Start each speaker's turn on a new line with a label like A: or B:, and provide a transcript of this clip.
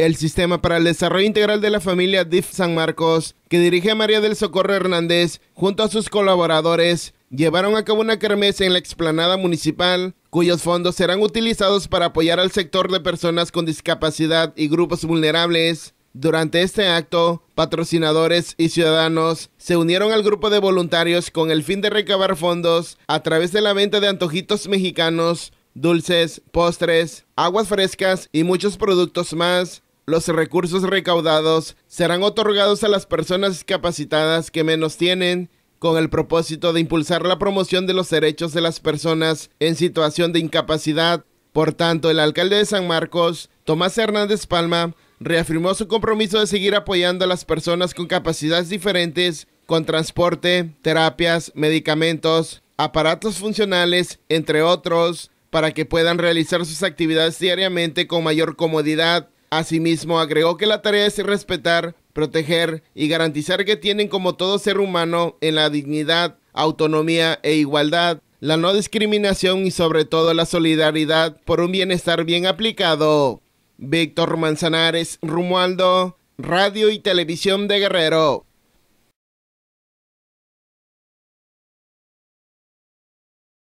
A: El Sistema para el Desarrollo Integral de la Familia DIF San Marcos, que dirige María del Socorro Hernández, junto a sus colaboradores, llevaron a cabo una kermés en la explanada municipal, cuyos fondos serán utilizados para apoyar al sector de personas con discapacidad y grupos vulnerables. Durante este acto, patrocinadores y ciudadanos se unieron al grupo de voluntarios con el fin de recabar fondos a través de la venta de antojitos mexicanos, dulces, postres, aguas frescas y muchos productos más los recursos recaudados serán otorgados a las personas discapacitadas que menos tienen con el propósito de impulsar la promoción de los derechos de las personas en situación de incapacidad. Por tanto, el alcalde de San Marcos, Tomás Hernández Palma, reafirmó su compromiso de seguir apoyando a las personas con capacidades diferentes con transporte, terapias, medicamentos, aparatos funcionales, entre otros, para que puedan realizar sus actividades diariamente con mayor comodidad. Asimismo, agregó que la tarea es respetar, proteger y garantizar que tienen como todo ser humano en la dignidad, autonomía e igualdad, la no discriminación y sobre todo la solidaridad por un bienestar bien aplicado. Víctor Manzanares Rumualdo, Radio y Televisión de Guerrero.